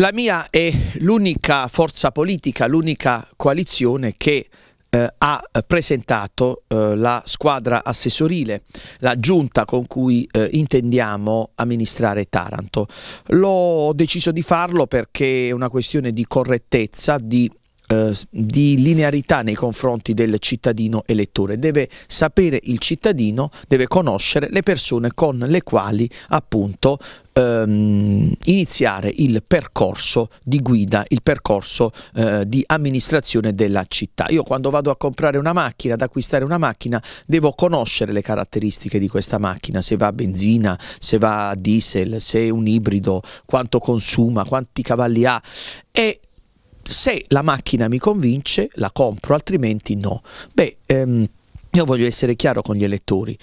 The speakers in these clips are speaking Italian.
La mia è l'unica forza politica, l'unica coalizione che eh, ha presentato eh, la squadra assessorile, la giunta con cui eh, intendiamo amministrare Taranto. L'ho deciso di farlo perché è una questione di correttezza, di eh, di linearità nei confronti del cittadino elettore, deve sapere il cittadino, deve conoscere le persone con le quali appunto ehm, iniziare il percorso di guida, il percorso eh, di amministrazione della città. Io quando vado a comprare una macchina, ad acquistare una macchina, devo conoscere le caratteristiche di questa macchina, se va a benzina, se va a diesel, se è un ibrido, quanto consuma, quanti cavalli ha e se la macchina mi convince la compro, altrimenti no. Beh, ehm, io voglio essere chiaro con gli elettori.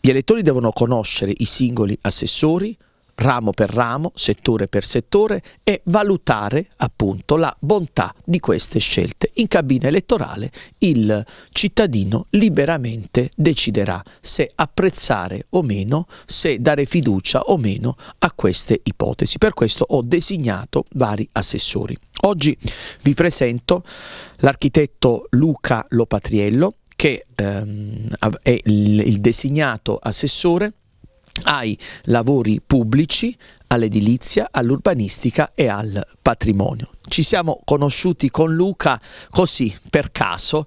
Gli elettori devono conoscere i singoli assessori, ramo per ramo, settore per settore e valutare appunto la bontà di queste scelte. In cabina elettorale il cittadino liberamente deciderà se apprezzare o meno, se dare fiducia o meno a queste ipotesi. Per questo ho designato vari assessori. Oggi vi presento l'architetto Luca Lopatriello che ehm, è il, il designato assessore ai lavori pubblici, all'edilizia, all'urbanistica e al patrimonio. Ci siamo conosciuti con Luca così per caso,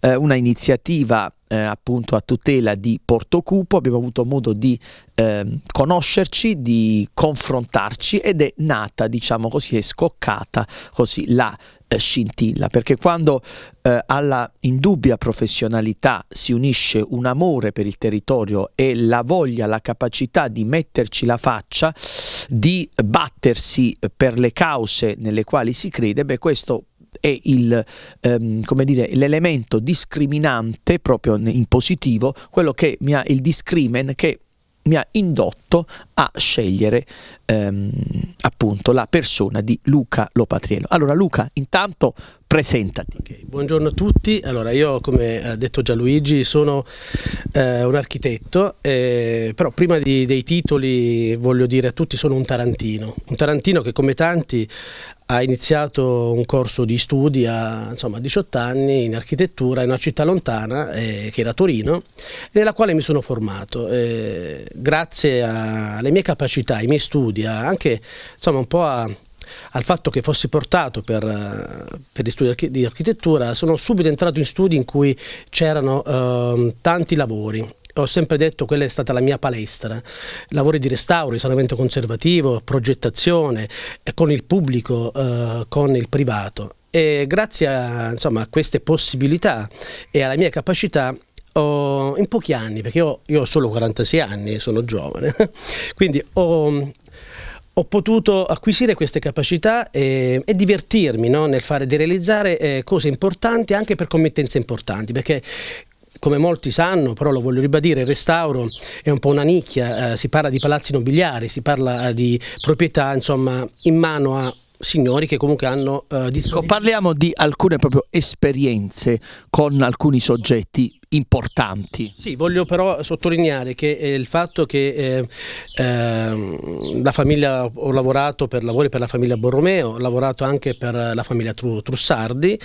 eh, una iniziativa eh, appunto a tutela di Porto Cupo, abbiamo avuto modo di eh, conoscerci, di confrontarci ed è nata, diciamo così, è scoccata così la eh, scintilla, perché quando eh, alla indubbia professionalità si unisce un amore per il territorio e la voglia, la capacità di metterci la faccia, di battersi per le cause nelle quali si crede, beh questo è il, ehm, dire, l'elemento discriminante proprio in positivo, quello che mi ha il discrimen che mi ha indotto a scegliere ehm, appunto la persona di Luca Lopatriello. Allora Luca, intanto presentati. Okay, buongiorno a tutti, allora io come ha detto Gianluigi sono eh, un architetto, eh, però prima di, dei titoli voglio dire a tutti sono un tarantino, un tarantino che come tanti ha iniziato un corso di studi a insomma, 18 anni in architettura in una città lontana eh, che era Torino, nella quale mi sono formato. Eh, grazie alle mie capacità, ai miei studi, anche insomma, un po' a al fatto che fossi portato per, eh, per gli studi di architettura, sono subito entrato in studi in cui c'erano eh, tanti lavori ho sempre detto che quella è stata la mia palestra, lavori di restauro, risanamento conservativo, progettazione, eh, con il pubblico, eh, con il privato. E grazie a, insomma, a, queste possibilità e alla mia capacità ho, in pochi anni, perché io, io ho solo 46 anni e sono giovane, quindi ho ho potuto acquisire queste capacità e, ehm, e divertirmi no? nel fare di realizzare eh, cose importanti anche per committenze importanti, perché come molti sanno, però lo voglio ribadire, il restauro è un po' una nicchia, eh, si parla di palazzi nobiliari, si parla eh, di proprietà insomma, in mano a signori che comunque hanno uh, eh, Dico, ecco, parliamo di alcune proprio esperienze con alcuni soggetti importanti. Sì, voglio però sottolineare che eh, il fatto che eh, eh, la famiglia, ho lavorato per lavori per la famiglia Borromeo, ho lavorato anche per la famiglia Trussardi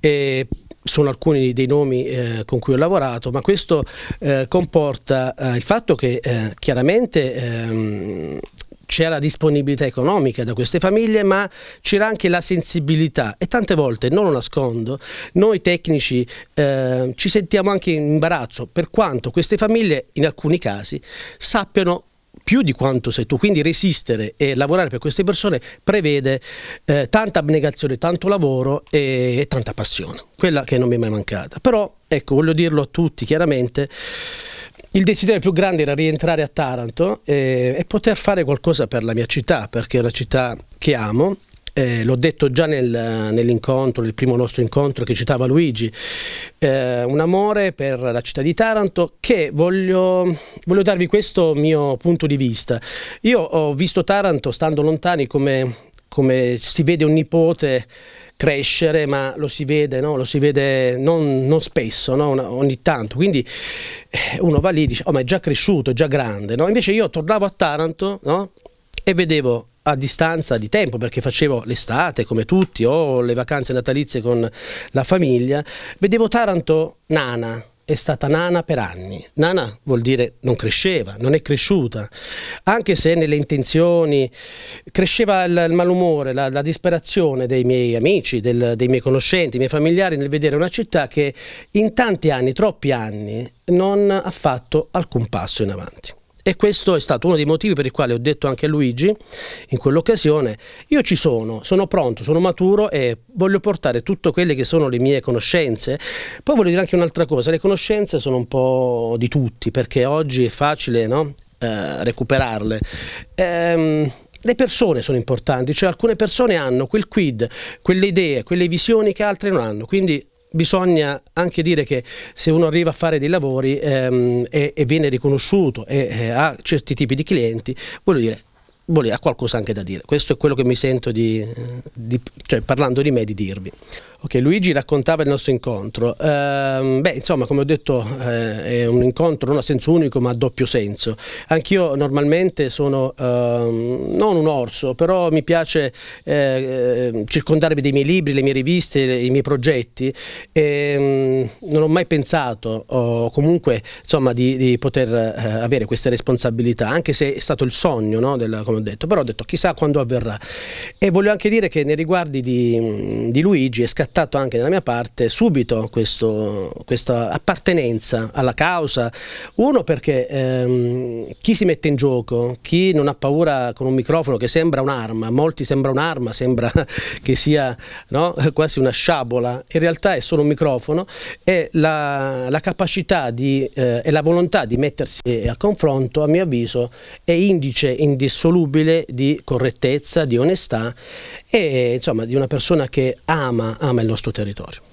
e sono alcuni dei nomi eh, con cui ho lavorato, ma questo eh, comporta il fatto che chiaramente ehm, c'era la disponibilità economica da queste famiglie, ma c'era anche la sensibilità e tante volte, non lo nascondo, noi tecnici eh, ci sentiamo anche in imbarazzo per quanto queste famiglie in alcuni casi sappiano più di quanto sei tu, quindi resistere e lavorare per queste persone prevede eh, tanta abnegazione, tanto lavoro e, e tanta passione, quella che non mi è mai mancata. Però, ecco, voglio dirlo a tutti chiaramente, il desiderio più grande era rientrare a Taranto eh, e poter fare qualcosa per la mia città, perché è una città che amo. Eh, l'ho detto già nel, nell'incontro, nel primo nostro incontro che citava Luigi, eh, un amore per la città di Taranto che voglio, voglio, darvi questo mio punto di vista. Io ho visto Taranto, stando lontani, come come si vede un nipote crescere, ma lo si vede, no? lo si vede non, non spesso, no? Una, ogni tanto. Quindi eh, uno va lì e dice, oh ma è già cresciuto, è già grande. No? Invece io tornavo a Taranto no? e vedevo a distanza di tempo, perché facevo l'estate come tutti, o le vacanze natalizie con la famiglia, vedevo Taranto nana, è stata nana per anni. Nana vuol dire non cresceva, non è cresciuta, anche se nelle intenzioni cresceva il, il malumore, la, la, disperazione dei miei amici, del, dei miei conoscenti, dei miei familiari nel vedere una città che in tanti anni, troppi anni, non ha fatto alcun passo in avanti. E questo è stato uno dei motivi per i quali ho detto anche a Luigi in quell'occasione, io ci sono, sono pronto, sono maturo e voglio portare tutte quelle che sono le mie conoscenze. Poi voglio dire anche un'altra cosa, le conoscenze sono un po' di tutti, perché oggi è facile no? eh, recuperarle. Ehm, le persone sono importanti, cioè alcune persone hanno quel quid, quelle idee, quelle visioni che altre non hanno, quindi bisogna anche dire che se uno arriva a fare dei lavori ehm, e, e, viene riconosciuto e, e, ha certi tipi di clienti, voglio dire, voglio, ha qualcosa anche da dire. Questo è quello che mi sento di, di cioè, parlando di me di dirvi. Ok, Luigi raccontava il nostro incontro. Eh, beh, insomma, come ho detto, eh, è un incontro non a senso unico, ma a doppio senso. Anch'io normalmente sono eh, non un orso, però mi piace eh, eh, circondarmi dei miei libri, le mie riviste, i miei progetti. E, ehm, non ho mai pensato oh, comunque insomma, di, di poter eh, avere questa responsabilità, anche se è stato il sogno, no, della, come ho detto. Però ho detto chissà quando avverrà. E voglio anche dire che nei riguardi di, di Luigi è scattato scattato anche dalla mia parte subito questo, questa appartenenza alla causa. Uno perché ehm, chi si mette in gioco, chi non ha paura con un microfono che sembra un'arma, molti sembra un'arma, sembra che sia no, quasi una sciabola, in realtà è solo un microfono e la, la capacità di, eh, e la volontà di mettersi a confronto, a mio avviso, è indice indissolubile di correttezza, di onestà e insomma di una persona che ama, ama il nostro territorio.